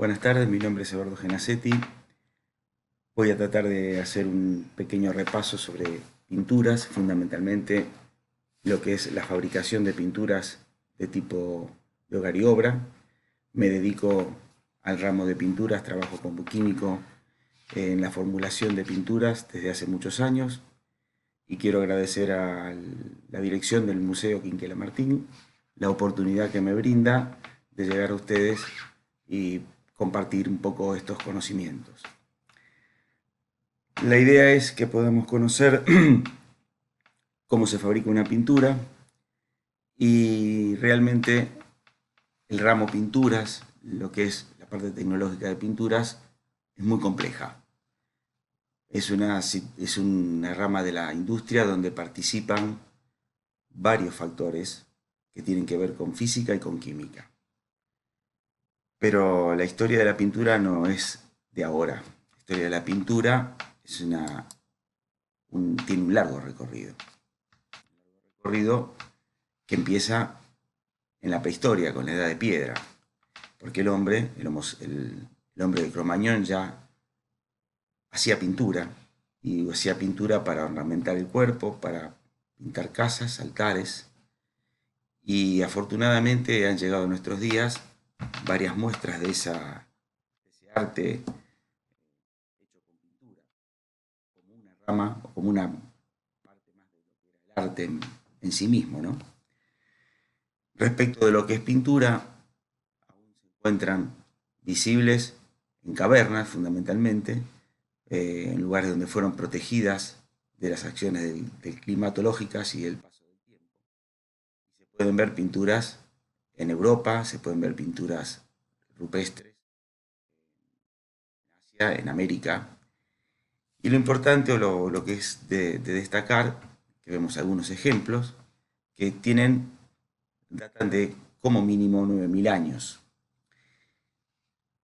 Buenas tardes, mi nombre es Eduardo Genacetti. Voy a tratar de hacer un pequeño repaso sobre pinturas, fundamentalmente lo que es la fabricación de pinturas de tipo de hogar y obra. Me dedico al ramo de pinturas, trabajo como químico en la formulación de pinturas desde hace muchos años y quiero agradecer a la dirección del Museo Quinquela Martín la oportunidad que me brinda de llegar a ustedes y compartir un poco estos conocimientos. La idea es que podamos conocer cómo se fabrica una pintura y realmente el ramo pinturas, lo que es la parte tecnológica de pinturas, es muy compleja. Es una, es una rama de la industria donde participan varios factores que tienen que ver con física y con química. Pero la historia de la pintura no es de ahora. La historia de la pintura tiene un largo recorrido. Un recorrido que empieza en la prehistoria, con la edad de piedra. Porque el hombre, el, hombre de Cromañón ya hacía pintura. Y hacía pintura para ornamentar el cuerpo, para pintar casas, altares. Y afortunadamente han llegado nuestros días varias muestras de, ese arte hecho con pintura, como una rama o como una parte más de lo que era arte en, sí mismo. ¿no? Respecto de lo que es pintura, aún se encuentran visibles en cavernas fundamentalmente, eh, en lugares donde fueron protegidas de las acciones climatológicas y el paso del tiempo. se pueden ver pinturas en Europa, se pueden ver pinturas rupestres en Asia, en América. Y lo importante o lo, que es de, destacar, que vemos algunos ejemplos, que tienen, datan de como mínimo 9.000 años.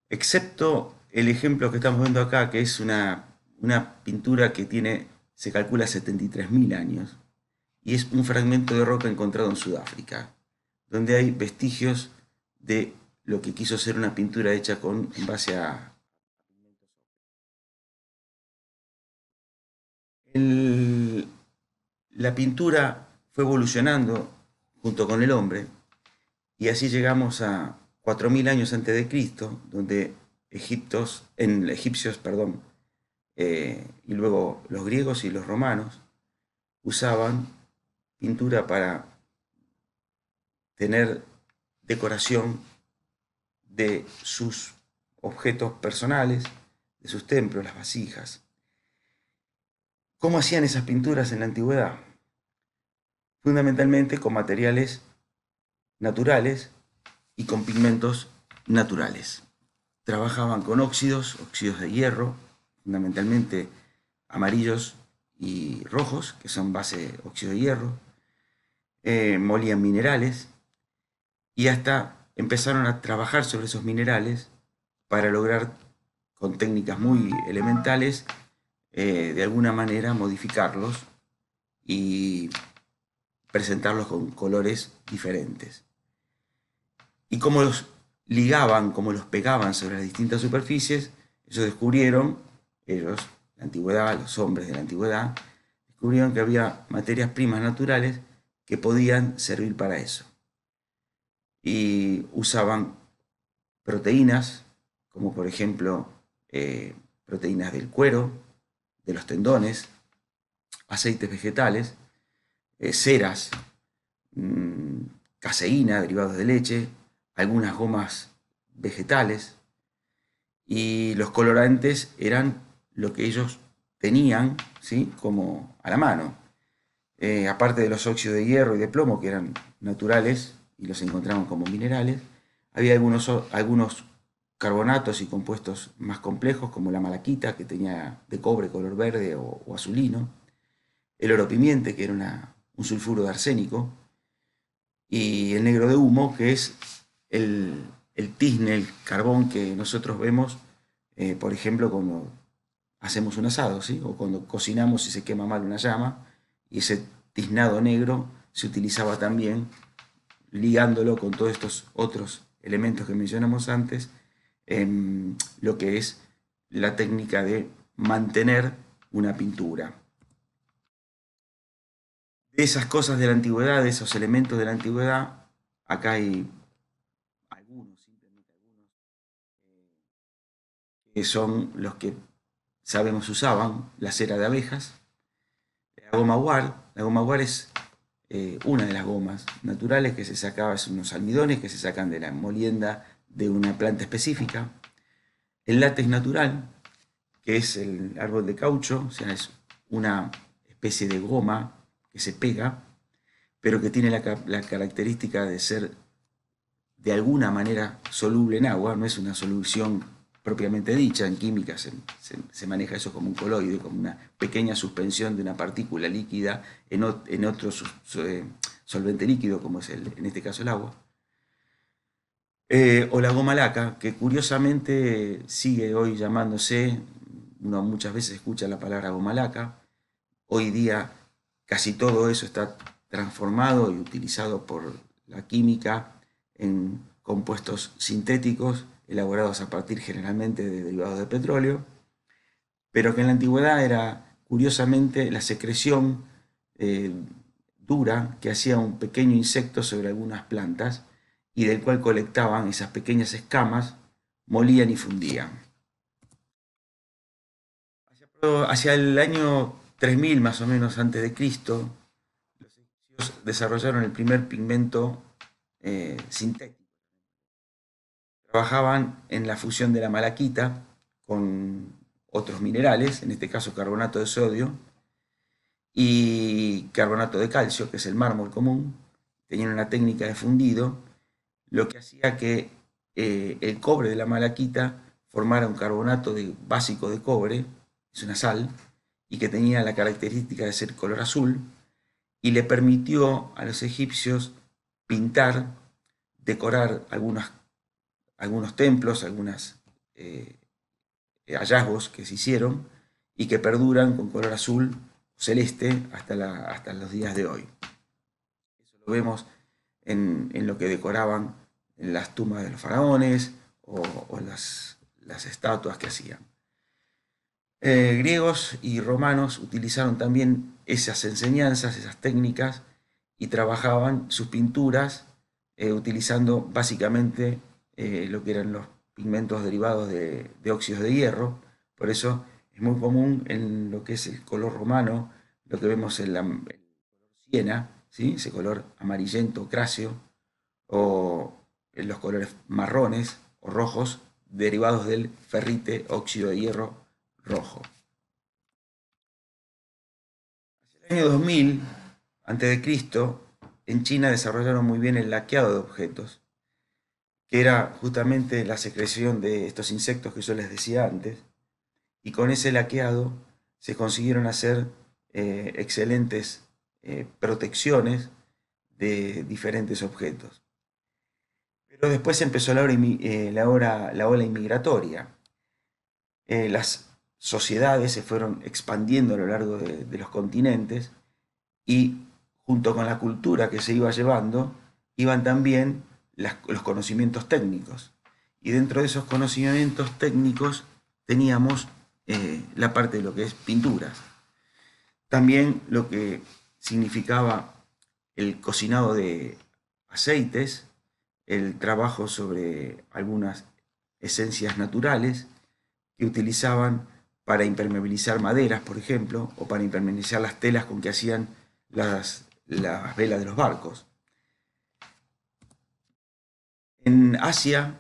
Excepto el ejemplo que estamos viendo acá, que es una, una pintura que tiene, se calcula 73.000 años, y es un fragmento de roca encontrado en Sudáfrica, donde hay vestigios de lo que quiso ser una pintura hecha con, en base a... la pintura fue evolucionando junto con el hombre y así llegamos a 4.000 años antes de Cristo, donde egiptos, en egipcios, perdón, eh, y luego los griegos y los romanos usaban pintura para tener decoración de sus objetos personales, de sus templos, las vasijas. ¿Cómo hacían esas pinturas en la antigüedad? Fundamentalmente con materiales naturales y con pigmentos naturales. Trabajaban con óxidos, óxidos de hierro, fundamentalmente amarillos y rojos, que son base óxido de hierro. Eh, molían minerales, y hasta empezaron a trabajar sobre esos minerales para lograr con técnicas muy elementales eh, de alguna manera modificarlos y presentarlos con colores diferentes. Y cómo los ligaban, cómo los pegaban sobre las distintas superficies, ellos descubrieron, ellos, la antigüedad, los hombres de la antigüedad, descubrieron que había materias primas naturales que podían servir para eso y usaban proteínas, como por ejemplo eh, proteínas del cuero, de los tendones, aceites vegetales, eh, ceras, mm, caseína, derivados de leche, algunas gomas vegetales, y los colorantes eran lo que ellos tenían ¿sí? como a la mano. Eh, aparte de los óxidos de hierro y de plomo, que eran naturales, y los encontramos como minerales. Había algunos, algunos carbonatos y compuestos más complejos, como la malaquita, que tenía de cobre color verde o, azulino, el oro pimiente, que era un sulfuro de arsénico, y el negro de humo, que es el, el tizne, el carbón que nosotros vemos, eh, por ejemplo, cuando hacemos un asado, o cuando cocinamos y se quema mal una llama, y ese tiznado negro se utilizaba también ligándolo con todos estos otros elementos que mencionamos antes, em, lo que es la técnica de mantener una pintura. De esas cosas de la antigüedad, de esos elementos de la antigüedad, acá hay algunos, simplemente algunos, que son los que sabemos usaban, la cera de abejas, la goma guar. La goma guar es eh, una de las gomas naturales que se sacaba es unos almidones que se sacan de la molienda de una planta específica. El látex natural, que es el árbol de caucho, o sea, es una especie de goma que se pega, pero que tiene la, la característica de ser de alguna manera soluble en agua, no es una solución propiamente dicha. En química se, maneja eso como un coloide, como una pequeña suspensión de una partícula líquida en, otro eh, solvente líquido, como es el, en este caso el agua. Eh, o la goma laca, que curiosamente sigue hoy llamándose, uno muchas veces escucha la palabra goma laca, hoy día casi todo eso está transformado y utilizado por la química en compuestos sintéticos elaborados a partir generalmente de derivados de petróleo, pero que en la antigüedad era curiosamente la secreción eh, dura que hacía un pequeño insecto sobre algunas plantas y del cual colectaban esas pequeñas escamas, molían y fundían. Hacia el año 3000 más o menos antes de Cristo, los egipcios desarrollaron el primer pigmento eh, sintético trabajaban en la fusión de la malaquita con otros minerales, en este caso carbonato de sodio y carbonato de calcio, que es el mármol común. Tenían una técnica de fundido, lo que hacía que eh, el cobre de la malaquita formara un carbonato básico de cobre, es una sal, y que tenía la característica de ser color azul, y le permitió a los egipcios pintar, decorar algunas algunos templos, algunos eh, eh, hallazgos que se hicieron y que perduran con color azul celeste hasta, hasta los días de hoy. Eso lo vemos en, lo que decoraban las tumbas de los faraones o, las, estatuas que hacían. Eh, griegos y romanos utilizaron también esas enseñanzas, esas técnicas, y trabajaban sus pinturas utilizando básicamente eh, lo que eran los pigmentos derivados de, óxidos de hierro. Por eso es muy común en lo que es el color romano, lo que vemos en la siena, ese color amarillento, cráceo, o en los colores marrones o rojos derivados del ferrite, óxido de hierro rojo. En el año 2000 Cristo, en China desarrollaron muy bien el laqueado de objetos que era justamente la secreción de estos insectos que yo les decía antes, y con ese laqueado se consiguieron hacer eh, excelentes eh, protecciones de diferentes objetos. Pero después empezó la, eh, ola inmigratoria. las sociedades se fueron expandiendo a lo largo de los continentes y junto con la cultura que se iba llevando, iban también los conocimientos técnicos. Y dentro de esos conocimientos técnicos teníamos eh, la parte de lo que es pinturas. También lo que significaba el cocinado de aceites, el trabajo sobre algunas esencias naturales que utilizaban para impermeabilizar maderas, por ejemplo, o para impermeabilizar las telas con que hacían las velas de los barcos. En Asia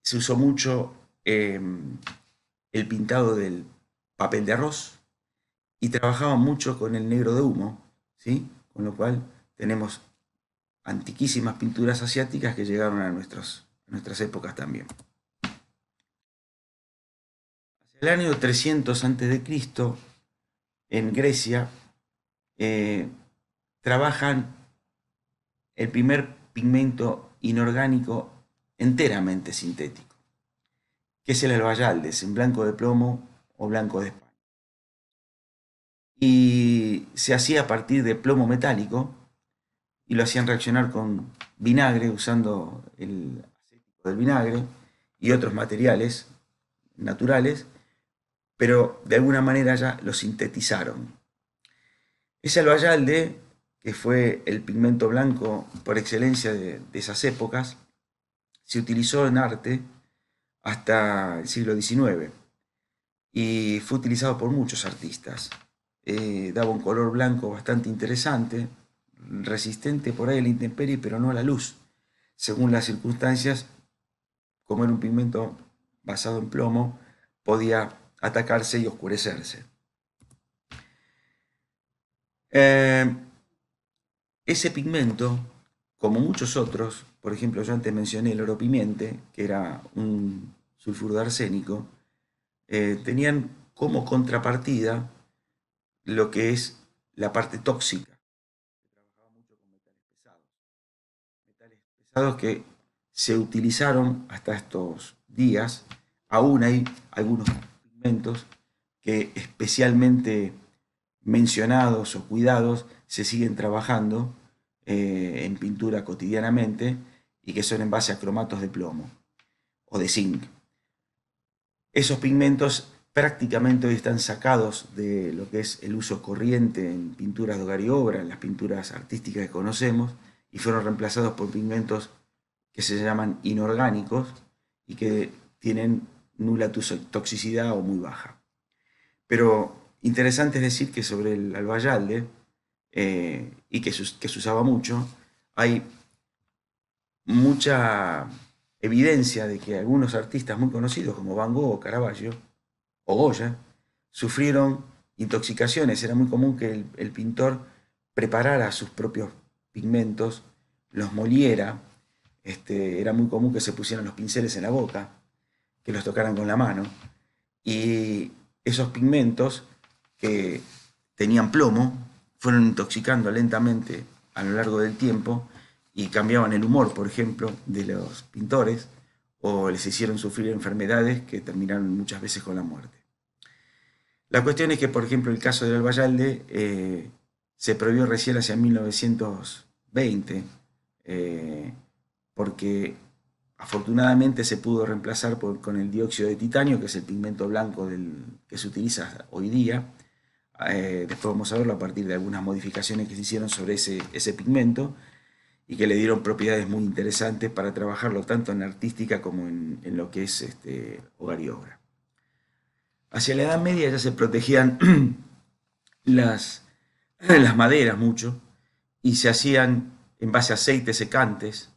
se usó mucho em, el pintado del papel de arroz y trabajaban mucho con el negro de humo, ¿sí? con lo cual tenemos antiquísimas pinturas asiáticas que llegaron a, nuestras épocas también. Hacia el año 300 a.C., en Grecia, eh, trabajan el primer pigmento inorgánico enteramente sintético, que es el albayaldes en blanco de plomo o blanco de España. Y se hacía a partir de plomo metálico y lo hacían reaccionar con vinagre usando el acético del vinagre y otros materiales naturales, pero de alguna manera ya lo sintetizaron. Ese albayalde que fue el pigmento blanco por excelencia de, esas épocas, se utilizó en arte hasta el siglo XIX y fue utilizado por muchos artistas. Eh, daba un color blanco bastante interesante, resistente por ahí a la intemperie, pero no a la luz. Según las circunstancias, como era un pigmento basado en plomo, podía atacarse y oscurecerse. Eh, ese pigmento, como muchos otros, por ejemplo, yo antes mencioné el oro pimiente, que era un sulfuro de arsénico, eh, tenían como contrapartida lo que es la parte tóxica. Trabajaba mucho con metales pesados. Metales pesados que se utilizaron hasta estos días. Aún hay algunos pigmentos que especialmente mencionados o cuidados se siguen trabajando eh, en pintura cotidianamente y que son en base a cromatos de plomo o de zinc. Esos pigmentos prácticamente hoy están sacados de lo que es el uso corriente en pinturas de hogar y obra, en las pinturas artísticas que conocemos, y fueron reemplazados por pigmentos que se llaman inorgánicos y que tienen nula toxicidad o muy baja. Pero interesante es decir que sobre el albayalde, eh, y que, se usaba mucho, hay mucha evidencia de que algunos artistas muy conocidos como Van Gogh o Caravaggio o Goya sufrieron intoxicaciones. Era muy común que el, pintor preparara sus propios pigmentos, los moliera, este, era muy común que se pusieran los pinceles en la boca, que los tocaran con la mano, y esos pigmentos que tenían plomo fueron intoxicando lentamente a lo largo del tiempo y cambiaban el humor, por ejemplo, de los pintores o les hicieron sufrir enfermedades que terminaron muchas veces con la muerte. La cuestión es que, por ejemplo, el caso del Albayalde eh, se prohibió recién hacia 1920, eh, porque afortunadamente se pudo reemplazar con el dióxido de titanio, que es el pigmento blanco que se utiliza hoy día, eh, después vamos a verlo a partir de algunas modificaciones que se hicieron sobre ese, pigmento y que le dieron propiedades muy interesantes para trabajarlo tanto en artística como en, lo que es este, hogar y obra. Hacia la Edad Media ya se protegían las, maderas mucho y se hacían en base a aceites secantes.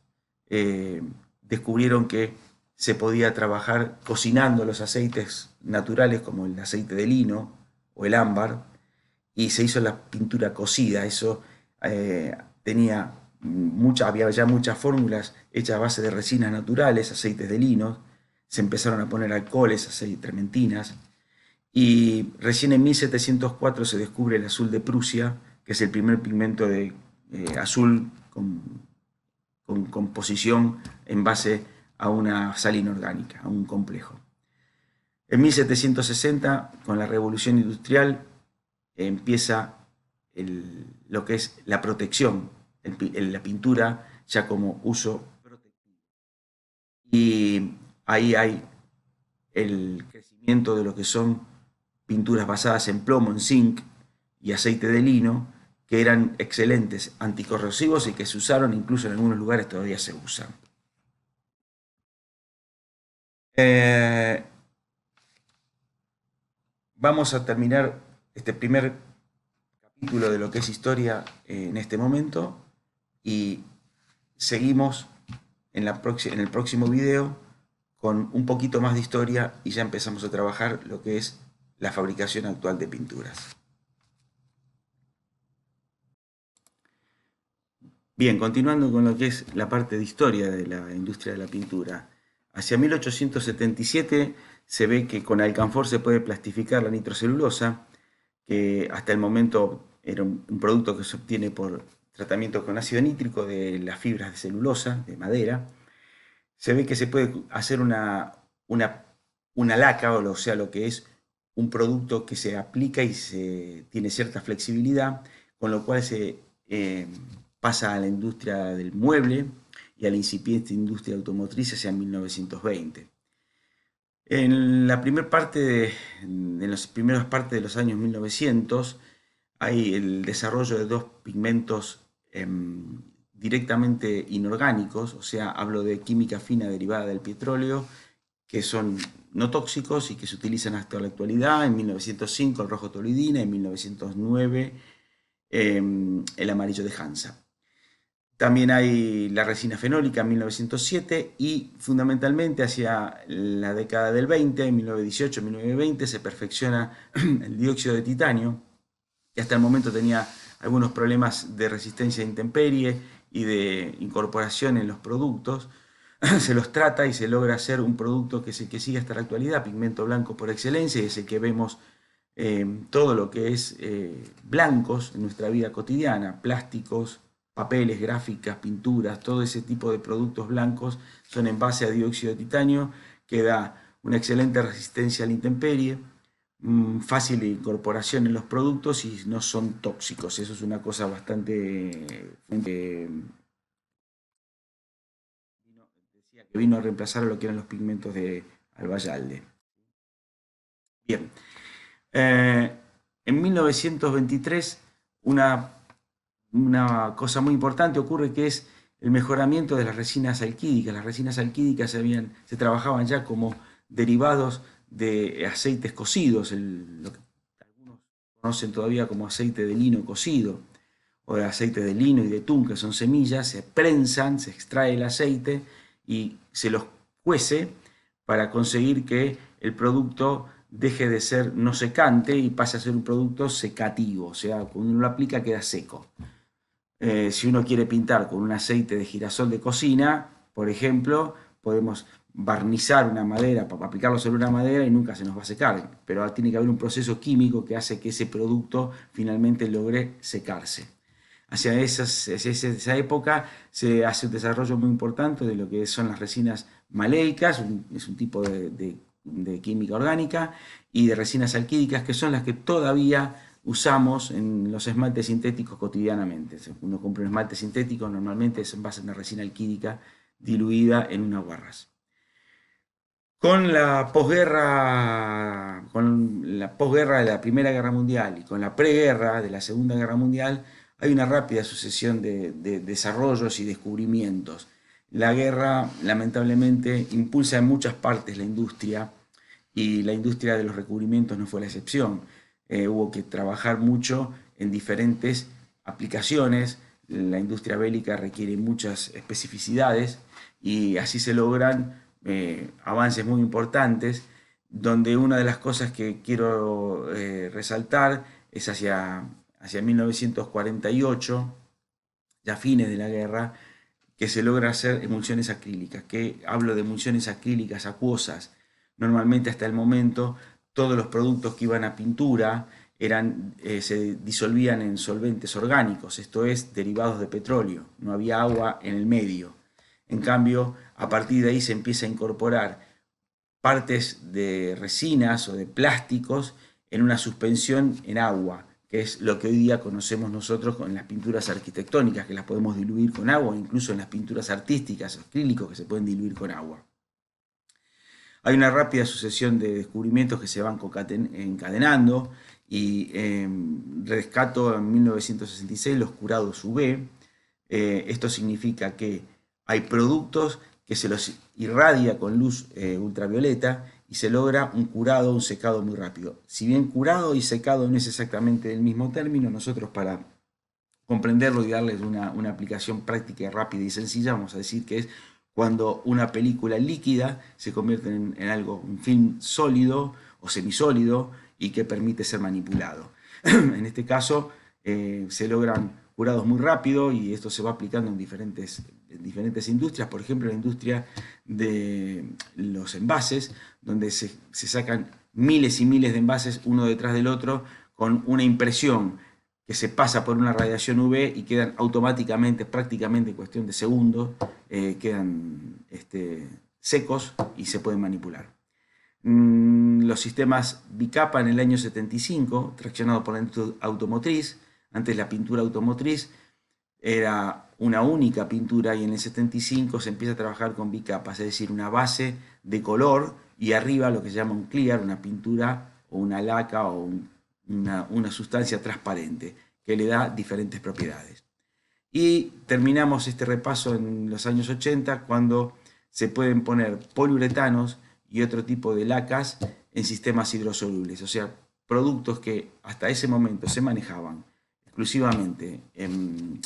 Eh, descubrieron que se podía trabajar cocinando los aceites naturales como el aceite de lino o el ámbar y se hizo la pintura cocida. Eso eh, tenía mucha, había ya muchas fórmulas hechas a base de resinas naturales, aceites de lino, se empezaron a poner alcoholes, aceites, trementinas, y recién en 1704 se descubre el azul de Prusia, que es el primer pigmento de eh, azul con, con composición en base a una sal inorgánica, a un complejo. En 1760, con la revolución industrial, empieza lo que es la protección, en la pintura ya como uso protectivo. Y ahí hay el crecimiento de lo que son pinturas basadas en plomo, en zinc y aceite de lino, que eran excelentes anticorrosivos y que se usaron, incluso en algunos lugares todavía se usan. Eh, vamos a terminar este primer capítulo de lo que es historia eh, en este momento y seguimos en, la en el próximo video con un poquito más de historia y ya empezamos a trabajar lo que es la fabricación actual de pinturas. Bien, continuando con lo que es la parte de historia de la industria de la pintura. Hacia 1877 se ve que con alcanfor se puede plastificar la nitrocelulosa que hasta el momento era un, producto que se obtiene por tratamiento con ácido nítrico de las fibras de celulosa, de madera, se ve que se puede hacer una, laca, o sea, lo que es un producto que se aplica y tiene cierta flexibilidad, con lo cual se eh, pasa a la industria del mueble y a la incipiente industria automotriz hacia 1920. En la primera parte, en las primeras partes de los años 1900, hay el desarrollo de dos pigmentos em, directamente inorgánicos, o sea, hablo de química fina derivada del petróleo, que son no tóxicos y que se utilizan hasta la actualidad. En 1905 el rojo toluidina, en 1909 em, el amarillo de Hansa. También hay la resina fenólica en 1907 y fundamentalmente hacia la década del 20, en 1918-1920, se perfecciona el dióxido de titanio, que hasta el momento tenía algunos problemas de resistencia a intemperie y de incorporación en los productos. Se los trata y se logra hacer un producto que, es que sigue hasta la actualidad, pigmento blanco por excelencia, y es el que vemos eh, todo lo que es eh, blancos en nuestra vida cotidiana, plásticos, papeles, gráficas, pinturas, todo ese tipo de productos blancos son en base a dióxido de titanio, que da una excelente resistencia a la intemperie, mm, fácil incorporación en los productos y no son tóxicos. Eso es una cosa bastante... Eh, que vino a reemplazar a lo que eran los pigmentos de Albayalde. Bien. Eh, en 1923, una una cosa muy importante ocurre que es el mejoramiento de las resinas alquídicas. Las resinas alquídicas se, habían, se trabajaban ya como derivados de aceites cocidos, lo que algunos conocen todavía como aceite de lino cocido, o de aceite de lino y de tún, que son semillas, se prensan, se extrae el aceite y se los cuece para conseguir que el producto deje de ser no secante y pase a ser un producto secativo, o sea, cuando uno lo aplica queda seco. Eh, si uno quiere pintar con un aceite de girasol de cocina, por ejemplo, podemos barnizar una madera, para aplicarlo sobre una madera y nunca se nos va a secar. Pero tiene que haber un proceso químico que hace que ese producto finalmente logre secarse. Hacia, esa época se hace un desarrollo muy importante de lo que son las resinas maleicas, es un tipo de, de química orgánica, y de resinas alquídicas, que son las que todavía usamos en los esmaltes sintéticos cotidianamente. Uno compra un esmalte sintético, normalmente es en base a una resina alquídica diluida en unas barras. Con la posguerra, con la posguerra de la Primera Guerra Mundial y con la preguerra de la Segunda Guerra Mundial, hay una rápida sucesión de desarrollos y descubrimientos. La guerra, lamentablemente, impulsa en muchas partes la industria y la industria de los recubrimientos no fue la excepción eh, hubo que trabajar mucho en diferentes aplicaciones, la industria bélica requiere muchas especificidades y así se logran eh, avances muy importantes, donde una de las cosas que quiero eh, resaltar es hacia, hacia 1948, ya fines de la guerra, que se logra hacer emulsiones acrílicas, que hablo de emulsiones acrílicas acuosas. Normalmente hasta el momento todos los productos que iban a pintura eran, eh, se disolvían en solventes orgánicos, esto es, derivados de petróleo, no había agua en el medio. En cambio, a partir de ahí se empieza a incorporar partes de resinas o de plásticos en una suspensión en agua, que es lo que hoy día conocemos nosotros con las pinturas arquitectónicas, que las podemos diluir con agua, incluso en las pinturas artísticas, acrílicos que se pueden diluir con agua. Hay una rápida sucesión de descubrimientos que se van encadenando y em, rescato en 1966 los curados UV. Eh, esto significa que hay productos que se los irradia con luz eh, ultravioleta y se logra un curado, un secado muy rápido. Si bien curado y secado no es exactamente el mismo término, nosotros para comprenderlo y darles una, una aplicación práctica, rápida y sencilla, vamos a decir que es cuando una película líquida se convierte en, algo, un film sólido o semisólido y que permite ser manipulado. en este caso eh, se logran curados muy rápido y esto se va aplicando en diferentes, industrias, por ejemplo la industria de los envases, donde se sacan miles y miles de envases uno detrás del otro con una impresión que se pasa por una radiación UV y quedan automáticamente, prácticamente en cuestión de segundos, eh, quedan este, secos y se pueden manipular. Mm, los sistemas Bicapa en el año 75, traccionado por la industria automotriz, antes la pintura automotriz era una única pintura y en el 75 se empieza a trabajar con bicapas, es decir, una base de color y arriba lo que se llama un clear, una pintura o una laca o un una, sustancia transparente que le da diferentes propiedades. Y terminamos este repaso en los años 80 cuando se pueden poner poliuretanos y otro tipo de lacas en sistemas hidrosolubles, o sea, productos que hasta ese momento se manejaban exclusivamente en,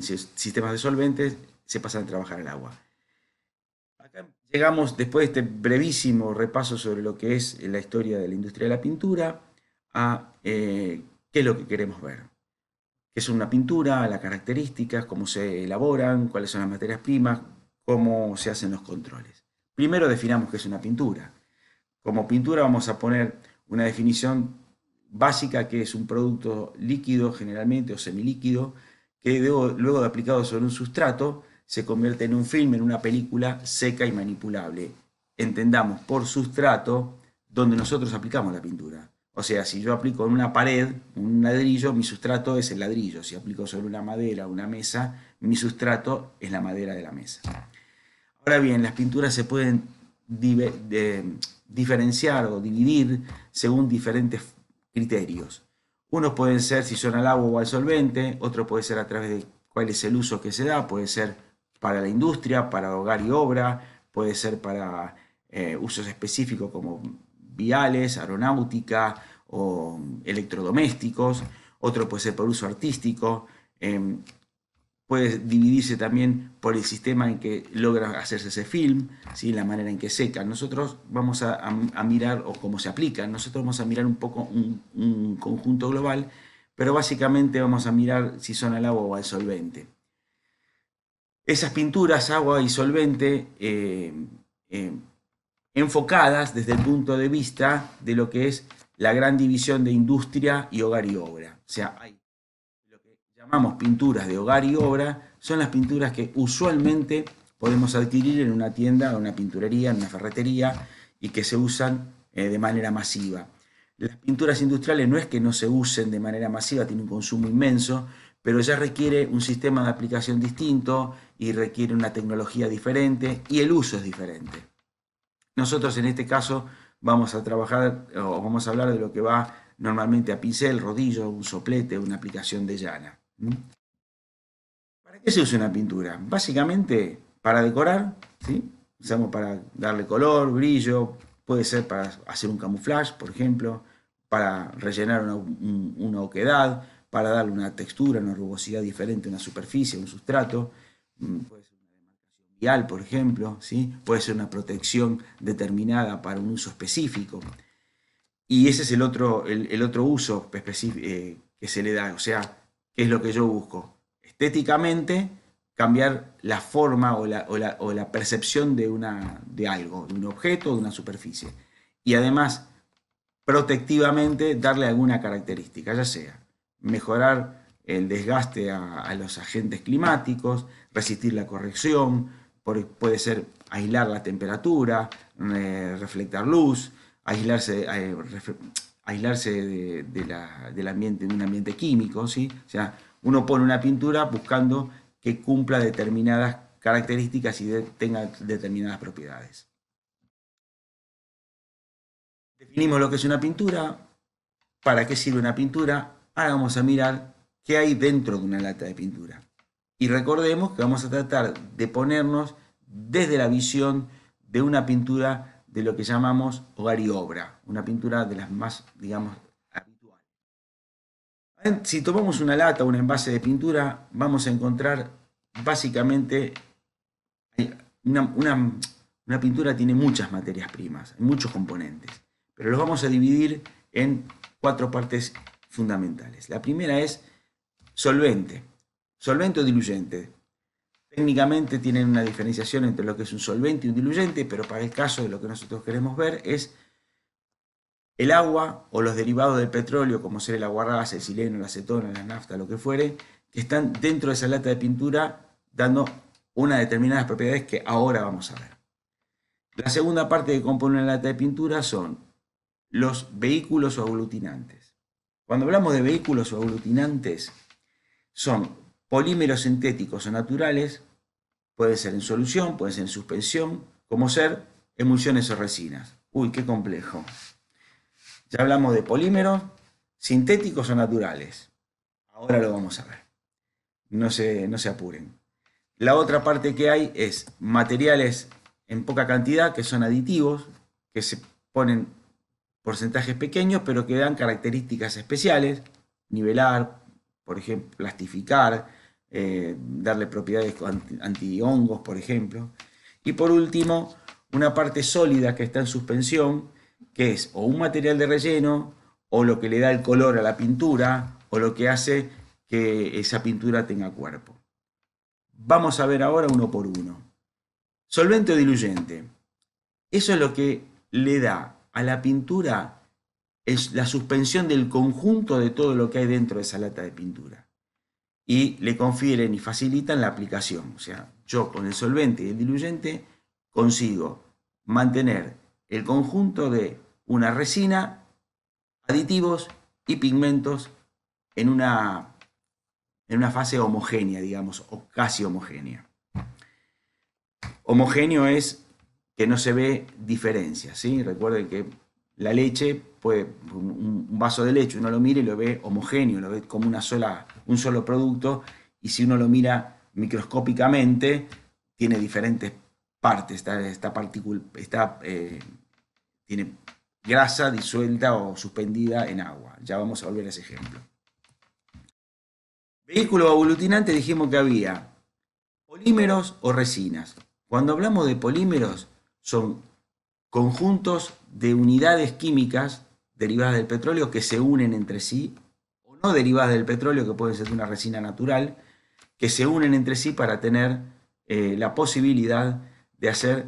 sistemas de solventes, se pasan a trabajar al agua. llegamos después de este brevísimo repaso sobre lo que es la historia de la industria de la pintura a eh, qué es lo que queremos ver. ¿Qué es una pintura? Las características, cómo se elaboran, cuáles son las materias primas, cómo se hacen los controles. Primero definamos qué es una pintura. Como pintura vamos a poner una definición básica que es un producto líquido generalmente o semilíquido que luego de aplicado sobre un sustrato se convierte en un film, en una película seca y manipulable. Entendamos por sustrato donde nosotros aplicamos la pintura. O sea, si yo aplico en una pared un ladrillo, mi sustrato es el ladrillo. Si aplico sobre una madera, una mesa, mi sustrato es la madera de la mesa. Ahora bien, las pinturas se pueden diferenciar o dividir según diferentes criterios. Unos pueden ser si son al agua o al solvente, otro puede ser a través de cuál es el uso que se da, puede ser para la industria, para hogar y obra, puede ser para eh, usos específicos como viales, aeronáutica o electrodomésticos, otro puede ser por uso artístico, em, puede dividirse también por el sistema en que logra hacerse ese film, ¿sí? la manera en que seca. Nosotros vamos a, mirar, o cómo se aplica, nosotros vamos a mirar un poco un, conjunto global, pero básicamente vamos a mirar si son al agua o al solvente. Esas pinturas, agua y solvente, eh, em, enfocadas desde el punto de vista de lo que es la gran división de industria y hogar y obra. O sea, hay lo que llamamos pinturas de hogar y obra, son las pinturas que usualmente podemos adquirir en una tienda, en una pinturería, en una ferretería y que se usan eh, de manera masiva. Las pinturas industriales no es que no se usen de manera masiva, tienen un consumo inmenso, pero ya requiere un sistema de aplicación distinto y requiere una tecnología diferente y el uso es diferente. Nosotros en este caso vamos a trabajar o vamos a hablar de lo que va normalmente a pincel, rodillo, un soplete, una aplicación de llana. ¿Para qué se usa una pintura? Básicamente para decorar, ¿sí? Usamos para darle color, brillo, puede ser para hacer un camuflaje, por ejemplo, para rellenar una, oquedad, para darle una textura, una rugosidad diferente a una superficie, un sustrato, por ejemplo, ¿sí? puede ser una protección determinada para un uso específico. Y ese es el otro, el, otro uso eh, que se le da, o sea, ¿qué es lo que yo busco? Estéticamente, cambiar la forma o la, o la, o la percepción de, una, de algo, de un objeto, de una superficie. Y además, protectivamente, darle alguna característica, ya sea mejorar el desgaste a, a, los agentes climáticos, resistir la corrección, puede ser aislar la temperatura, eh, reflectar luz, aislarse, eh, aislarse de, del ambiente, un ambiente químico, ¿sí? O sea, uno pone una pintura buscando que cumpla determinadas características y tenga determinadas propiedades. Definimos lo que es una pintura, para qué sirve una pintura, ahora vamos a mirar qué hay dentro de una lata de pintura. Y recordemos que vamos a tratar de ponernos desde la visión de una pintura de lo que llamamos hogar y obra, una pintura de las más, digamos, habituales. Si tomamos una lata o un envase de pintura, vamos a encontrar básicamente eh, una, una pintura tiene muchas materias primas, muchos componentes, pero los vamos a dividir en cuatro partes fundamentales. La primera es solvente Solvente o diluyente. Técnicamente tienen una diferenciación entre lo que es un solvente y un diluyente, pero para el caso de lo que nosotros queremos ver es el agua o los derivados del petróleo, como ser el aguarrás, el sileno, la acetona, la nafta, lo que fuere, que están dentro de esa lata de pintura dando unas determinadas propiedades que ahora vamos a ver. La segunda parte que compone una lata de pintura son los vehículos o aglutinantes. Cuando hablamos de vehículos o aglutinantes, son polímeros sintéticos o naturales, puede ser en solución, pueden ser en suspensión, como ser emulsiones o resinas. Uy, qué complejo. Ya hablamos de polímeros sintéticos o naturales. Ahora lo vamos a ver. No se, no se apuren. La otra parte que hay es materiales en poca cantidad que son aditivos, que se ponen porcentajes pequeños, pero que dan características especiales, nivelar, por ejemplo, plastificar, eh, darle propiedades antihongos, por ejemplo. Y por último, una parte sólida que está en suspensión, que es o un material de relleno, o lo que le da el color a la pintura, o lo que hace que esa pintura tenga cuerpo. Vamos a ver ahora uno por uno. Solvente o diluyente. Eso es lo que le da a la pintura es la suspensión del conjunto de todo lo que hay dentro de esa lata de pintura y le confieren y facilitan la aplicación. O sea, yo con el solvente y el diluyente consigo mantener el conjunto de una resina, aditivos y pigmentos en una, en una fase homogénea, digamos, o casi homogénea. Homogéneo es que no se ve diferencia, ¿sí? Recuerden que la leche, pues un vaso de leche, uno lo mira y lo ve homogéneo, lo ve como una sola un solo producto y si uno lo mira microscópicamente, tiene diferentes partes, esta eh, tiene grasa disuelta o suspendida en agua. Ya vamos a volver a ese ejemplo. Vehículo aglutinante dijimos que había polímeros o resinas. Cuando hablamos de polímeros, son conjuntos de unidades químicas derivadas del petróleo que se unen entre sí no derivadas del petróleo, que puede ser una resina natural, que se unen entre sí para tener eh, la posibilidad de hacer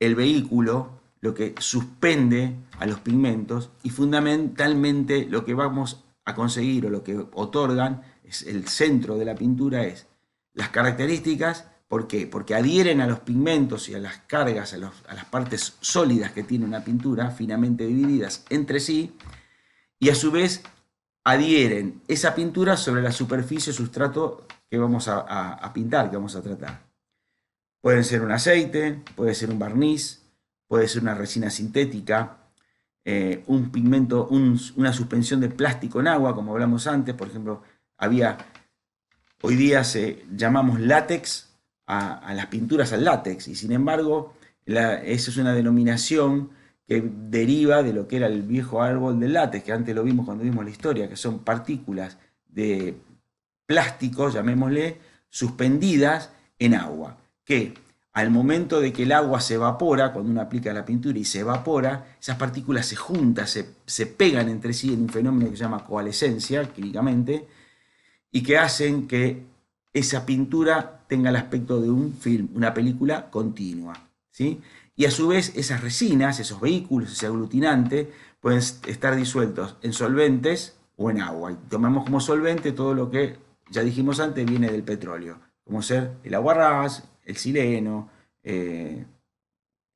el vehículo lo que suspende a los pigmentos y fundamentalmente lo que vamos a conseguir o lo que otorgan es el centro de la pintura es las características, ¿por Porque adhieren a los pigmentos y a las cargas, a, a las partes sólidas que tiene una pintura, finamente divididas entre sí, y a su vez adhieren esa pintura sobre la superficie o sustrato que vamos a, pintar, que vamos a tratar. Pueden ser un aceite, puede ser un barniz, puede ser una resina sintética, eh, un pigmento, una suspensión de plástico en agua, como hablamos antes, por ejemplo, había, hoy día se llamamos látex a, las pinturas al látex, y sin embargo, esa es una denominación que deriva de lo que era el viejo árbol del látex, que antes lo vimos cuando vimos la historia, que son partículas de plástico, llamémosle, suspendidas en agua, que al momento de que el agua se evapora, cuando uno aplica la pintura y se evapora, esas partículas se juntan, se, pegan entre sí en un fenómeno que se llama coalescencia químicamente, y que hacen que esa pintura tenga el aspecto de un film, una película continua. ¿sí? y a su vez esas resinas, esos vehículos, ese aglutinante, pueden estar disueltos en solventes o en agua. Y tomamos como solvente todo lo que ya dijimos antes viene del petróleo, como ser el aguarrás, el sileno, eh,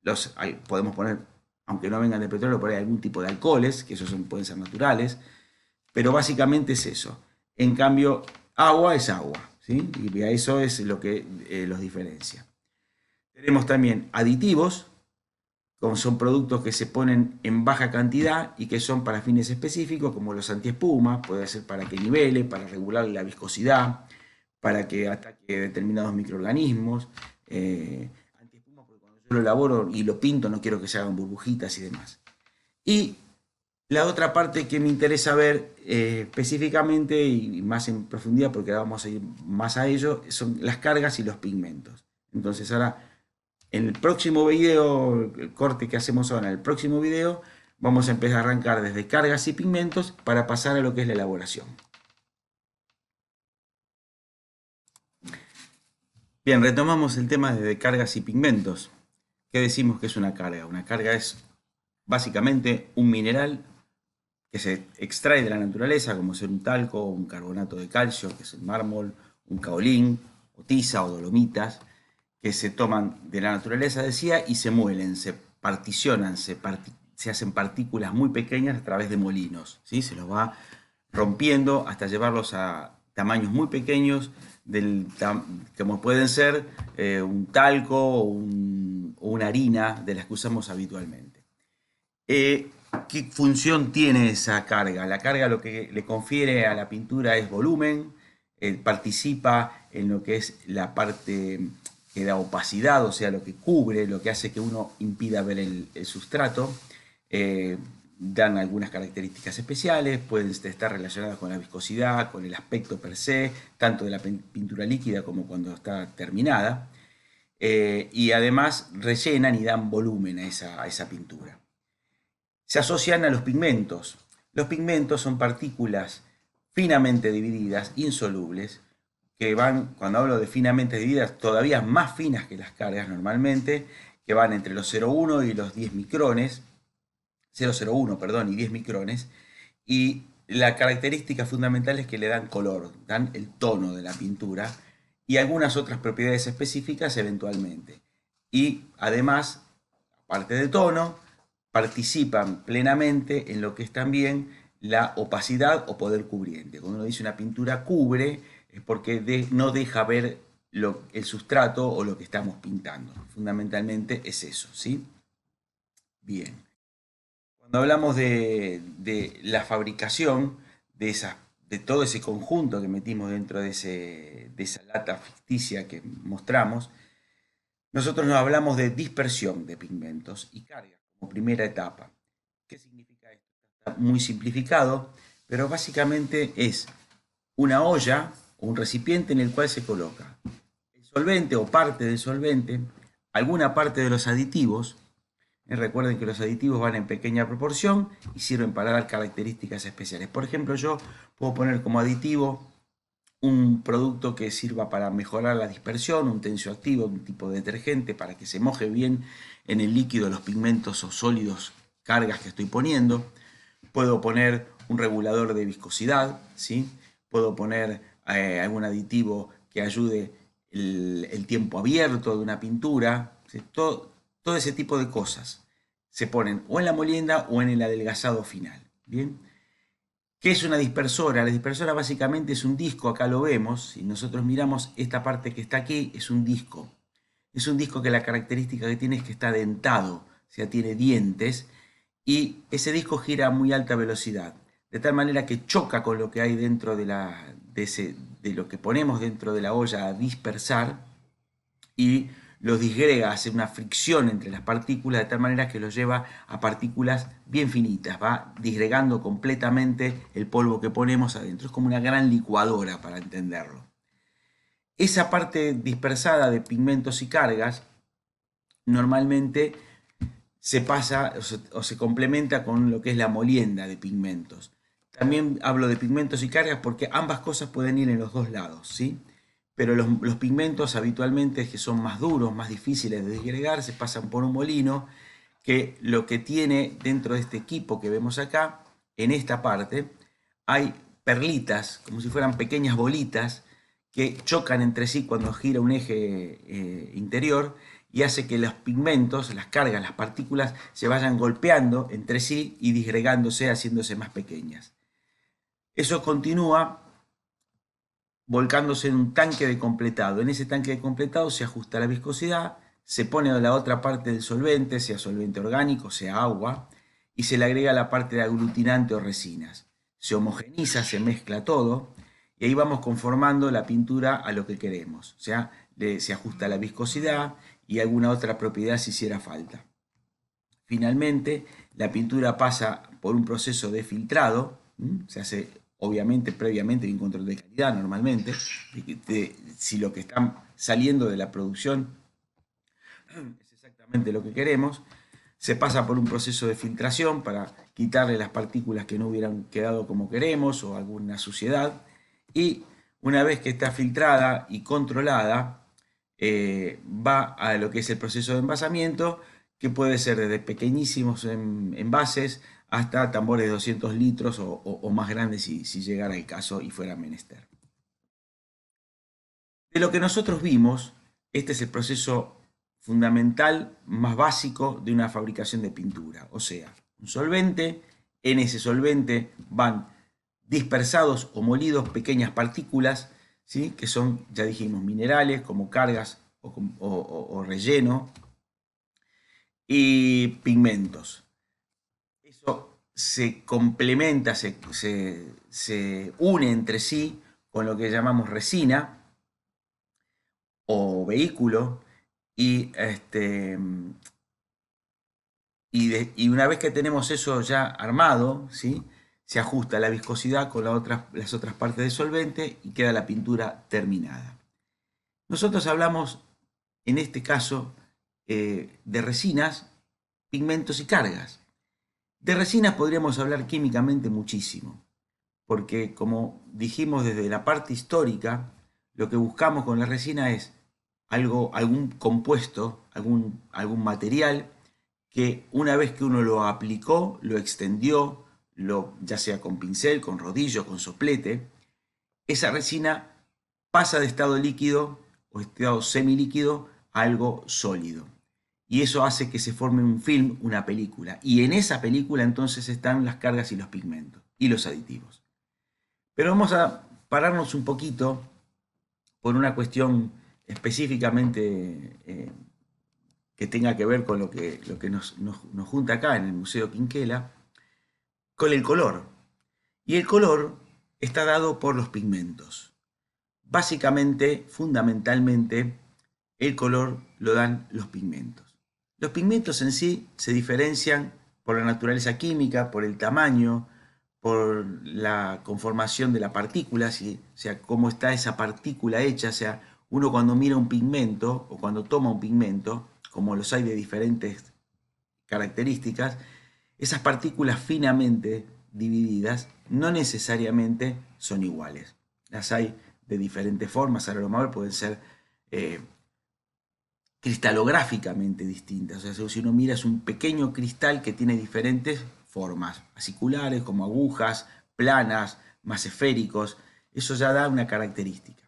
los, podemos poner, aunque no vengan de petróleo, por algún tipo de alcoholes, que esos pueden ser naturales, pero básicamente es eso. En cambio, agua es agua, ¿sí? y eso es lo que eh, los diferencia. Tenemos también aditivos, son productos que se ponen en baja cantidad y que son para fines específicos, como los antiespumas, puede ser para que nivele, para regular la viscosidad, para que ataque determinados microorganismos. Eh, antiespumas, porque cuando yo lo elaboro y lo pinto, no quiero que se hagan burbujitas y demás. Y la otra parte que me interesa ver eh, específicamente y más en profundidad, porque ahora vamos a ir más a ello, son las cargas y los pigmentos. Entonces ahora en el próximo video, el corte que hacemos ahora, en el próximo video, vamos a empezar a arrancar desde cargas y pigmentos para pasar a lo que es la elaboración. Bien, retomamos el tema de cargas y pigmentos. ¿Qué decimos que es una carga? Una carga es básicamente un mineral que se extrae de la naturaleza, como ser un talco, un carbonato de calcio, que es el mármol, un caolín, o tiza o dolomitas, que se toman de la naturaleza, decía, y se muelen, se particionan, se, hacen partículas muy pequeñas a través de molinos. ¿sí? Se los va rompiendo hasta llevarlos a tamaños muy pequeños, del, como pueden ser eh, un talco o, una harina de las que usamos habitualmente. Eh, ¿Qué función tiene esa carga? La carga lo que le confiere a la pintura es volumen, eh, participa en lo que es la parte que da opacidad, o sea, lo que cubre, lo que hace que uno impida ver el, sustrato. Eh, dan algunas características especiales, pueden estar relacionadas con la viscosidad, con el aspecto per se, tanto de la pintura líquida como cuando está terminada. Eh, y además rellenan y dan volumen a esa pintura. Se asocian a los pigmentos. Los pigmentos son partículas finamente divididas, insolubles, que van, cuando hablo de finamente divididas, todavía más finas que las cargas normalmente, que van entre los 0,1 y los 10 micrones, 0,01, perdón, y 10 micrones, y la característica fundamental es que le dan color, dan el tono de la pintura y algunas otras propiedades específicas eventualmente. Y además, aparte de tono, participan plenamente en lo que es también la opacidad o poder cubriente. Cuando uno dice una pintura cubre, es porque no deja ver el sustrato o lo que estamos pintando. Fundamentalmente es eso, ¿sí? Bien. Cuando hablamos de, la fabricación de, de todo ese conjunto que metimos dentro de, de esa lata ficticia que mostramos, nosotros nos hablamos de dispersión de pigmentos y carga como primera etapa. ¿Qué significa esto? Está muy simplificado, pero básicamente es una olla un recipiente en el cual se coloca el solvente o parte del solvente, alguna parte de los aditivos. Eh, recuerden que los aditivos van en pequeña proporción y sirven para dar características especiales. Por ejemplo, yo puedo poner como aditivo un producto que sirva para mejorar la dispersión, un tensioactivo, un tipo de detergente para que se moje bien en el líquido los pigmentos o sólidos cargas que estoy poniendo. Puedo poner un regulador de viscosidad, ¿sí? puedo poner eh, algún aditivo que ayude el, tiempo abierto de una pintura, todo, ese tipo de cosas se ponen o en la molienda o en el adelgazado final. ¿bien? ¿Qué es una dispersora? La dispersora básicamente es un disco, acá lo vemos, si nosotros miramos esta parte que está aquí, es un disco. Es un disco que la característica que tiene es que está dentado, o sea, tiene dientes, y ese disco gira a muy alta velocidad de tal manera que choca con lo que hay dentro de, la, lo que ponemos dentro de la olla a dispersar y lo disgrega, hace una fricción entre las partículas de tal manera que lo lleva a partículas bien finitas, va disgregando completamente el polvo que ponemos adentro. Es como una gran licuadora para entenderlo. Esa parte dispersada de pigmentos y cargas normalmente se pasa o se complementa con lo que es la molienda de pigmentos. También hablo de pigmentos y cargas porque ambas cosas pueden ir en los dos lados, ¿sí? Pero los, pigmentos habitualmente que son más duros, más difíciles de desgregar, se pasan por un molino, que lo que tiene dentro de este equipo que vemos acá, en esta parte, hay perlitas, como si fueran pequeñas bolitas, que chocan entre sí cuando gira un eje eh, interior y hace que los pigmentos, las cargas, las partículas se vayan golpeando entre sí y disgregándose, haciéndose más pequeñas. Eso continúa volcándose en un tanque de completado. En ese tanque de completado se ajusta la viscosidad, se pone la otra parte del solvente, sea solvente orgánico, sea agua, y se le agrega la parte de aglutinante o resinas. Se homogeniza, se mezcla todo, y ahí vamos conformando la pintura a lo que queremos. O sea, se ajusta la viscosidad y alguna otra propiedad si hiciera falta. Finalmente, la pintura pasa por un proceso de filtrado, se hace obviamente previamente el control de calidad normalmente, si lo que está saliendo de la producción es exactamente lo que queremos, se pasa por un proceso de filtración para quitarle las partículas que no hubieran quedado como queremos o alguna suciedad, y una vez que está filtrada y controlada, eh, va a lo que es el proceso de envasamiento, que puede ser desde pequeñísimos envases hasta tambores de 200 litros o, más grandes si, llegara el caso y fuera menester. De lo que nosotros vimos, este es el proceso fundamental, más básico de una fabricación de pintura. O sea, un solvente, en ese solvente van dispersados o molidos pequeñas partículas, que son, ya dijimos, minerales como cargas o relleno, y pigmentos se complementa, se, se, une entre sí con lo que llamamos resina o vehículo y, este, y, una vez que tenemos eso ya armado, ¿sí? se ajusta la viscosidad con la otras las otras partes del solvente y queda la pintura terminada. Nosotros hablamos, en este caso, eh, de resinas, pigmentos y cargas. De resinas podríamos hablar químicamente muchísimo, porque como dijimos desde la parte histórica, lo que buscamos con la resina es algo, algún compuesto, algún, algún material que una vez que uno lo aplicó, lo extendió, lo, ya sea con pincel, con rodillo, con soplete, esa resina pasa de estado líquido o estado semilíquido a algo sólido y eso hace que se forme un film, una película. Y en esa película entonces están las cargas y los pigmentos y los aditivos. Pero vamos a pararnos un poquito por una cuestión específicamente eh, que tenga que ver con lo que, nos junta acá en el Museo Quinquela, con el color. Y el color está dado por los pigmentos. Básicamente, fundamentalmente, el color lo dan los pigmentos. Los pigmentos en sí se diferencian por la naturaleza química, por el tamaño, por la conformación de la partícula, o sea, cómo está esa partícula hecha, o sea, uno cuando mira un pigmento o cuando toma un pigmento, como los hay de diferentes características, esas partículas finamente divididas no necesariamente son iguales. Las hay de diferentes formas, a lo mejor pueden ser eh, cristalográficamente distintas. O sea, si uno mira es un pequeño cristal que tiene diferentes formas, aciculares, como agujas, planas, más esféricos. Eso ya da una característica.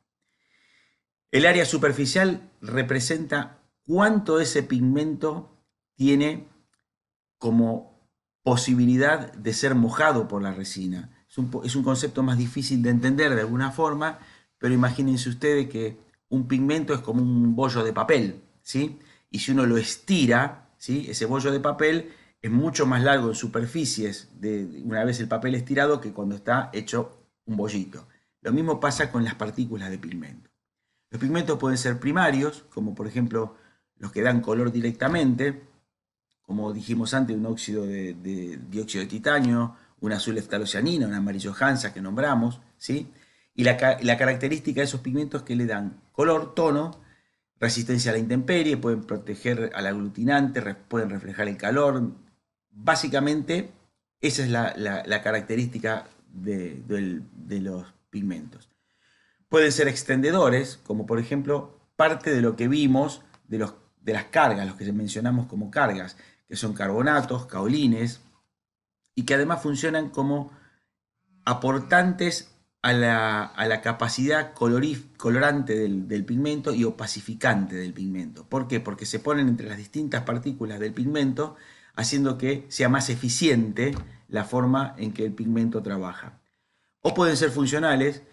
El área superficial representa cuánto ese pigmento tiene como posibilidad de ser mojado por la resina. Es un, es un concepto más difícil de entender de alguna forma, pero imagínense ustedes que un pigmento es como un bollo de papel, y si uno lo estira, ¿sí? Ese bollo de papel es mucho más largo en superficies de una vez el papel estirado que cuando está hecho un bollito. Lo mismo pasa con las partículas de pigmento. Los pigmentos pueden ser primarios, como por ejemplo los que dan color directamente, como dijimos antes, un óxido de, dióxido de titanio, un azul eftaloceanina, un amarillo Hansa que nombramos, ¿sí? Y la, la, característica de esos pigmentos que le dan color, tono resistencia a la intemperie, pueden proteger al aglutinante, pueden reflejar el calor. Básicamente, esa es la, característica de, los pigmentos. Pueden ser extendedores, como por ejemplo parte de lo que vimos de, de las cargas, los que mencionamos como cargas, que son carbonatos, caolines, y que además funcionan como aportantes a la, capacidad colorante del, pigmento y opacificante del pigmento. ¿Por qué? Porque se ponen entre las distintas partículas del pigmento, haciendo que sea más eficiente la forma en que el pigmento trabaja. O pueden ser funcionales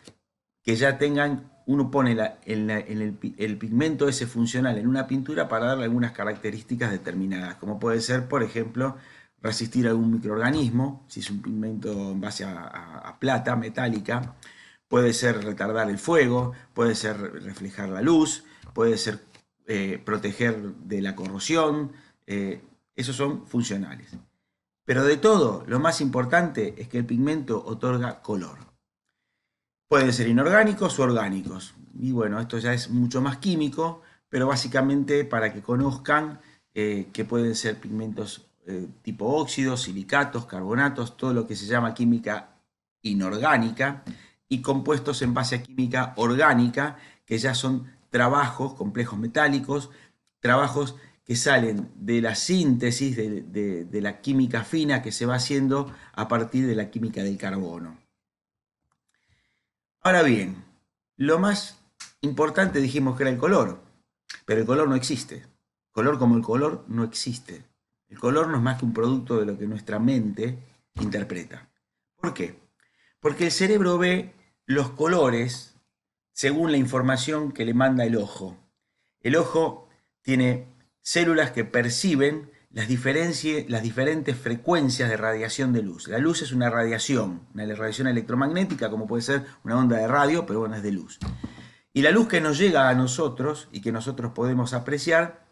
que ya tengan, uno pone en el pigmento ese funcional en una pintura para darle algunas características determinadas, como puede ser, por ejemplo, resistir algún microorganismo, si es un pigmento en base a, plata metálica, puede ser retardar el fuego, puede ser reflejar la luz, puede ser eh, proteger de la corrosión, eh, esos son funcionales. Pero de todo, lo más importante es que el pigmento otorga color. Pueden ser inorgánicos o orgánicos. Y bueno, esto ya es mucho más químico, pero básicamente para que conozcan eh, que pueden ser pigmentos eh, tipo óxidos, silicatos, carbonatos, todo lo que se llama química inorgánica y compuestos en base a química orgánica, que ya son trabajos, complejos metálicos, trabajos que salen de la síntesis de, la química fina que se va haciendo a partir de la química del carbono. Ahora bien, lo más importante dijimos que era el color, pero el color no existe. Color como el color no existe. El color no es más que un producto de lo que nuestra mente interpreta. ¿Por qué? Porque el cerebro ve los colores según la información que le manda el ojo. El ojo tiene células que perciben las, diferentes frecuencias de radiación de luz. La luz es una radiación, una radiación electromagnética, como puede ser una onda de radio, pero bueno, es de luz. Y la luz que nos llega a nosotros y que nosotros podemos apreciar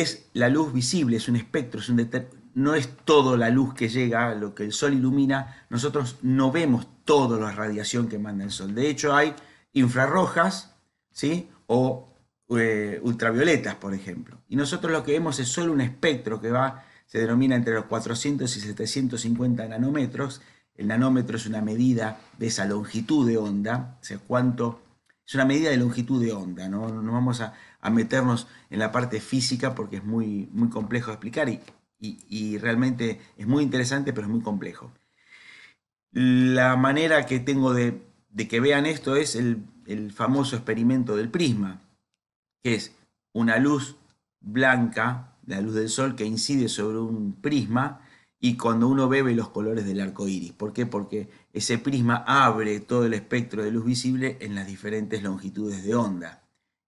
es la luz visible, es un espectro, es un no es toda la luz que llega, lo que el sol ilumina, nosotros no vemos toda la radiación que manda el sol. De hecho, hay infrarrojas, ¿sí? O eh, ultravioletas, por ejemplo. Y nosotros lo que vemos es solo un espectro que va, se denomina entre los 400 y 750 nanómetros. El nanómetro es una medida de esa longitud de onda, o sea, cuánto es una medida de longitud de onda, no, vamos a, meternos en la parte física porque es muy, muy complejo de explicar y, realmente es muy interesante, pero es muy complejo. La manera que tengo de, que vean esto es el, el, famoso experimento del prisma, que es una luz blanca, la luz del sol que incide sobre un prisma y cuando uno bebe los colores del arco iris. ¿Por qué? Porque ese prisma abre todo el espectro de luz visible en las diferentes longitudes de onda.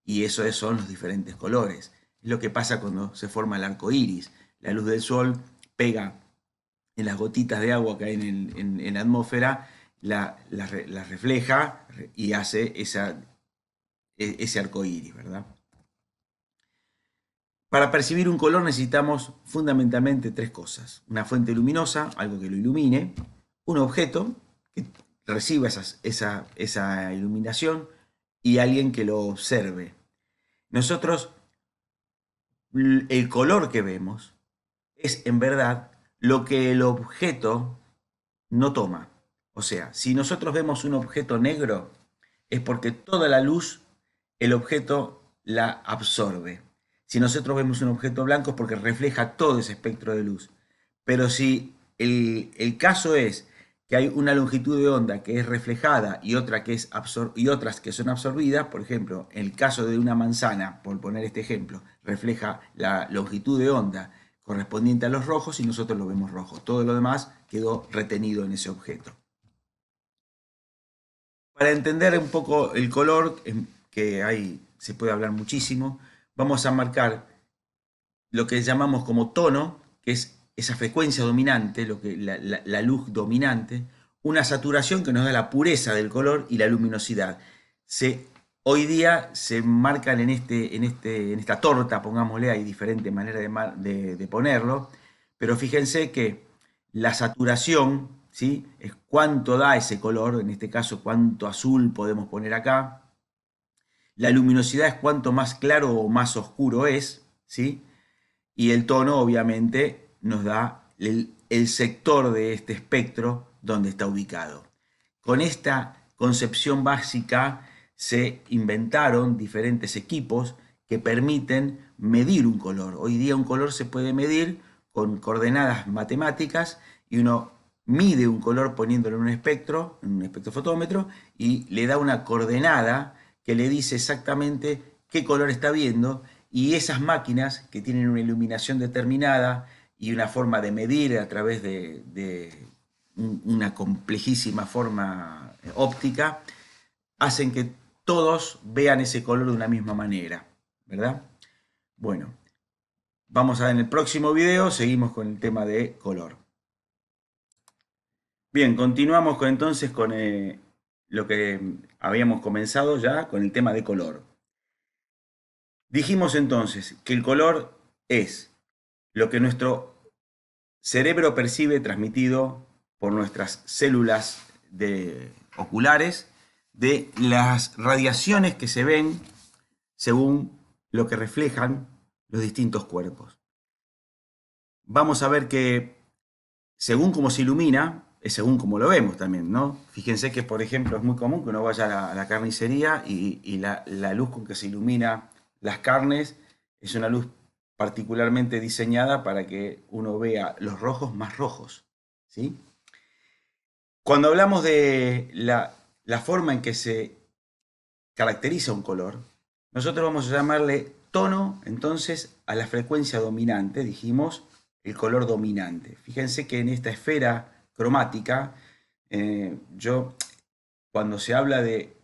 Y eso son los diferentes colores. Es lo que pasa cuando se forma el arco iris. La luz del sol pega en las gotitas de agua que hay en, la atmósfera, la, la, refleja y hace esa, e, ese arco iris, ¿verdad? Para percibir un color necesitamos fundamentalmente tres cosas. Una fuente luminosa, algo que lo ilumine, un objeto que reciba esa iluminación y alguien que lo observe. Nosotros, el color que vemos es en verdad lo que el objeto no toma. O sea, si nosotros vemos un objeto negro, es porque toda la luz el objeto la absorbe. Si nosotros vemos un objeto blanco es porque refleja todo ese espectro de luz. Pero si el, caso es que hay una longitud de onda que es reflejada y, otra que es y otras que son absorbidas, por ejemplo, en el caso de una manzana, por poner este ejemplo, refleja la longitud de onda correspondiente a los rojos y nosotros lo vemos rojo. Todo lo demás quedó retenido en ese objeto. Para entender un poco el color, em, que ahí se puede hablar muchísimo, vamos a marcar lo que llamamos como tono, que es esa frecuencia dominante, lo que, la, luz dominante, una saturación que nos da la pureza del color y la luminosidad. Se, hoy día se marcan en, este, en, este, en esta torta, pongámosle, hay diferentes maneras de, ponerlo, pero fíjense que la saturación ¿sí? es cuánto da ese color, en este caso cuánto azul podemos poner acá, la luminosidad es cuanto más claro o más oscuro es, ¿sí? Y el tono, obviamente, nos da el, el sector de este espectro donde está ubicado. Con esta concepción básica se inventaron diferentes equipos que permiten medir un color. Hoy día un color se puede medir con coordenadas matemáticas y uno mide un color poniéndolo en un espectro, en un espectrofotómetro, y le da una coordenada que le dice exactamente qué color está viendo y esas máquinas que tienen una iluminación determinada y una forma de medir a través de, una complejísima forma eh, óptica, hacen que todos vean ese color de una misma manera, ¿verdad? Bueno, vamos a en el próximo video, seguimos con el tema de color. Bien, continuamos entonces con eh, lo que mm, habíamos comenzado ya con el tema de color. Dijimos entonces que el color es lo que nuestro cerebro percibe transmitido por nuestras células de oculares de las radiaciones que se ven según lo que reflejan los distintos cuerpos. Vamos a ver que según cómo se ilumina, según como lo vemos también, ¿no? Fíjense que, por ejemplo, es muy común que uno vaya a la, carnicería y, la, luz con que se ilumina las carnes es una luz particularmente diseñada para que uno vea los rojos más rojos, ¿sí? Cuando hablamos de la, la forma en que se caracteriza un color, nosotros vamos a llamarle tono, entonces, a la frecuencia dominante, dijimos, el color dominante. Fíjense que en esta esfera cromática, eh, yo cuando se habla de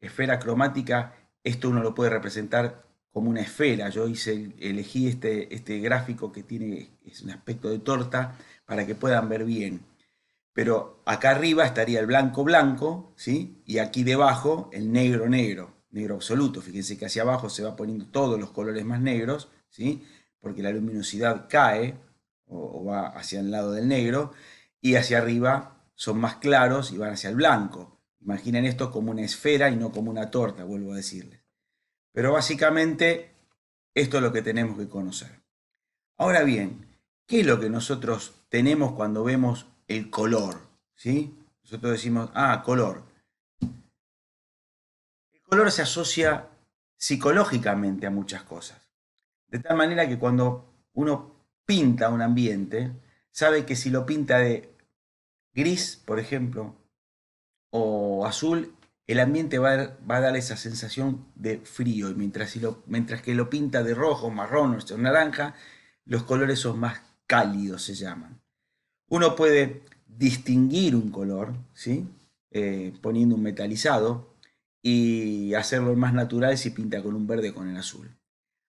esfera cromática, esto uno lo puede representar como una esfera. Yo hice, elegí este, este gráfico que tiene es un aspecto de torta para que puedan ver bien. Pero acá arriba estaría el blanco blanco, ¿sí? Y aquí debajo el negro negro, negro absoluto. Fíjense que hacia abajo se va poniendo todos los colores más negros, ¿sí? Porque la luminosidad cae o va hacia el lado del negro y hacia arriba son más claros y van hacia el blanco. Imaginen esto como una esfera y no como una torta, vuelvo a decirles. Pero básicamente esto es lo que tenemos que conocer. Ahora bien, ¿qué es lo que nosotros tenemos cuando vemos el color? ¿Sí? Nosotros decimos, ah, color. El color se asocia psicológicamente a muchas cosas. De tal manera que cuando uno pinta un ambiente, sabe que si lo pinta de gris, por ejemplo, o azul, el ambiente va a, dar esa sensación de frío, y mientras, mientras que lo pinta de rojo, marrón este, o naranja, los colores son más cálidos, se llaman. Uno puede distinguir un color, ¿sí? Eh, poniendo un metalizado, y hacerlo más natural si pinta con un verde con el azul.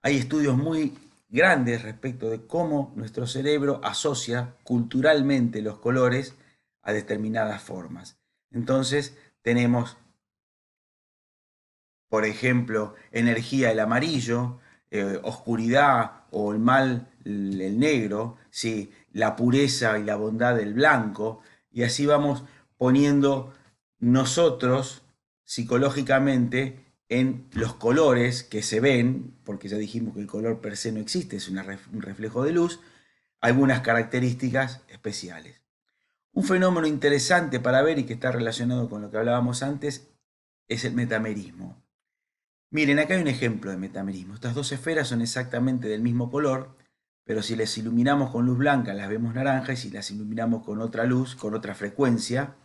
Hay estudios muy grandes respecto de cómo nuestro cerebro asocia culturalmente los colores a determinadas formas. Entonces tenemos, por ejemplo, energía el amarillo, eh, oscuridad o el mal el negro, ¿sí? la pureza y la bondad del blanco, y así vamos poniendo nosotros psicológicamente en los colores que se ven, porque ya dijimos que el color per se no existe, es un reflejo de luz, algunas características especiales. Un fenómeno interesante para ver y que está relacionado con lo que hablábamos antes es el metamerismo. Miren, acá hay un ejemplo de metamerismo. Estas dos esferas son exactamente del mismo color, pero si las iluminamos con luz blanca las vemos naranjas, y si las iluminamos con otra luz, con otra frecuencia,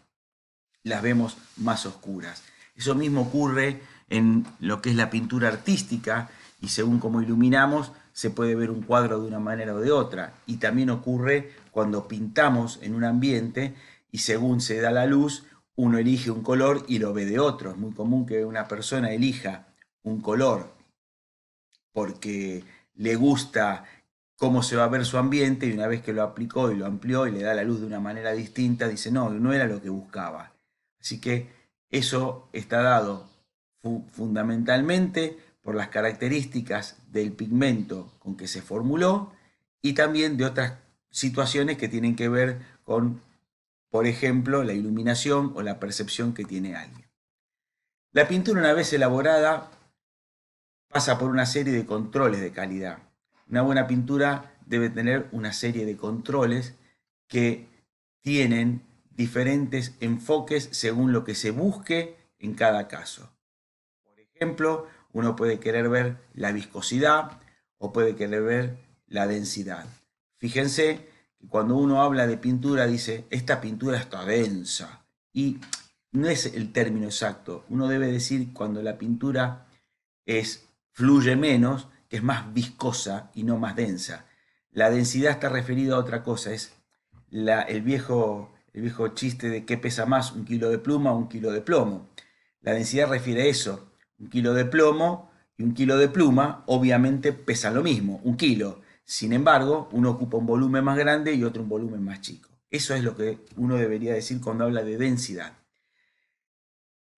las vemos más oscuras. Eso mismo ocurre en lo que es la pintura artística y según cómo iluminamos se puede ver un cuadro de una manera o de otra. Y también ocurre cuando pintamos en un ambiente y según se da la luz, uno elige un color y lo ve de otro. Es muy común que una persona elija un color porque le gusta cómo se va a ver su ambiente y una vez que lo aplicó y lo amplió y le da la luz de una manera distinta, dice, no, no era lo que buscaba. Así que eso está dado fundamentalmente por las características del pigmento con que se formuló y también de otras situaciones que tienen que ver con, por ejemplo, la iluminación o la percepción que tiene alguien. La pintura una vez elaborada pasa por una serie de controles de calidad. Una buena pintura debe tener una serie de controles que tienen diferentes enfoques según lo que se busque en cada caso ejemplo, uno puede querer ver la viscosidad o puede querer ver la densidad. Fíjense que cuando uno habla de pintura dice, esta pintura está densa. Y no es el término exacto. Uno debe decir cuando la pintura es, fluye menos, que es más viscosa y no más densa. La densidad está referida a otra cosa, es el, viejo, el viejo chiste de qué pesa más, un kilo de pluma o un kilo de plomo. La densidad refiere a eso, un kilo de plomo y un kilo de pluma obviamente pesan lo mismo, un kilo. Sin embargo, uno ocupa un volumen más grande y otro un volumen más chico. Eso es lo que uno debería decir cuando habla de densidad.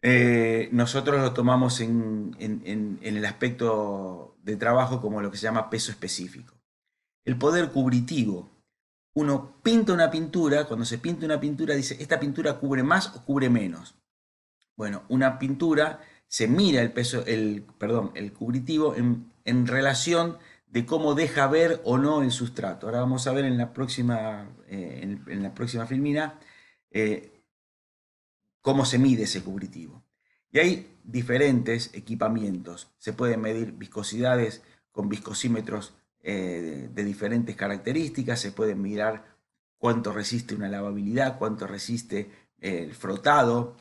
Eh, nosotros lo tomamos en, en, el aspecto de trabajo como lo que se llama peso específico. El poder cubritivo. Uno pinta una pintura, cuando se pinta una pintura dice, esta pintura cubre más o cubre menos. Bueno, una pintura se mira el peso, el, perdón, el cubritivo en, relación de cómo deja ver o no el sustrato. Ahora vamos a ver en la próxima, eh, en, la próxima filmina eh, cómo se mide ese cubritivo. Y hay diferentes equipamientos. Se pueden medir viscosidades con viscosímetros eh, de diferentes características, se pueden mirar cuánto resiste una lavabilidad, cuánto resiste el frotado,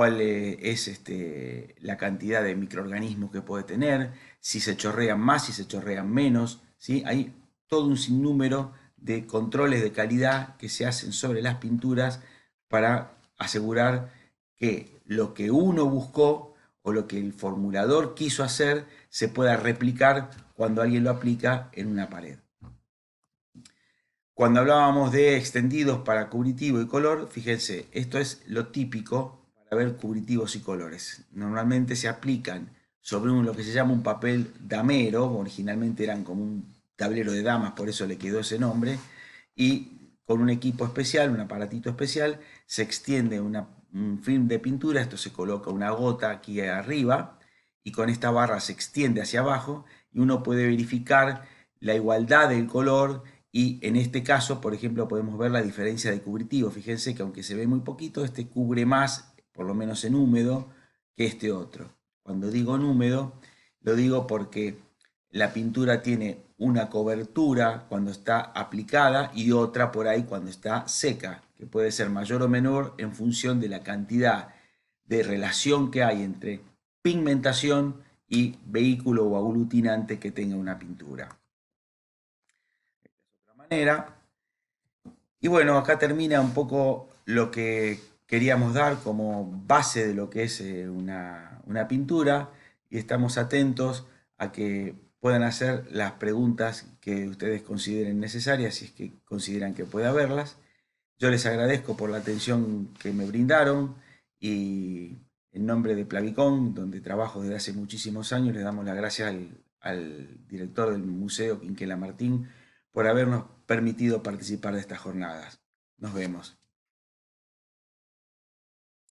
cuál eh, es este, la cantidad de microorganismos que puede tener, si se chorrean más, si se chorrean menos. ¿sí? Hay todo un sinnúmero de controles de calidad que se hacen sobre las pinturas para asegurar que lo que uno buscó o lo que el formulador quiso hacer se pueda replicar cuando alguien lo aplica en una pared. Cuando hablábamos de extendidos para cubritivo y color, fíjense, esto es lo típico ver cubritivos y colores. Normalmente se aplican sobre un, lo que se llama un papel damero, originalmente eran como un tablero de damas, por eso le quedó ese nombre, y con un equipo especial, un aparatito especial, se extiende una, un film de pintura, esto se coloca una gota aquí arriba, y con esta barra se extiende hacia abajo, y uno puede verificar la igualdad del color y en este caso, por ejemplo, podemos ver la diferencia de cubritivo. Fíjense que aunque se ve muy poquito, este cubre más por lo menos en húmedo, que este otro. Cuando digo en húmedo, lo digo porque la pintura tiene una cobertura cuando está aplicada y otra por ahí cuando está seca, que puede ser mayor o menor en función de la cantidad de relación que hay entre pigmentación y vehículo o aglutinante que tenga una pintura. De otra manera. Y bueno, acá termina un poco lo que queríamos dar como base de lo que es eh, una, pintura y estamos atentos a que puedan hacer las preguntas que ustedes consideren necesarias, si es que consideran que puede haberlas. Yo les agradezco por la atención que me brindaron y en nombre de Plavicón, donde trabajo desde hace muchísimos años, les damos las gracias al, al director del museo, Quinquela Martín, por habernos permitido participar de estas jornadas. Nos vemos.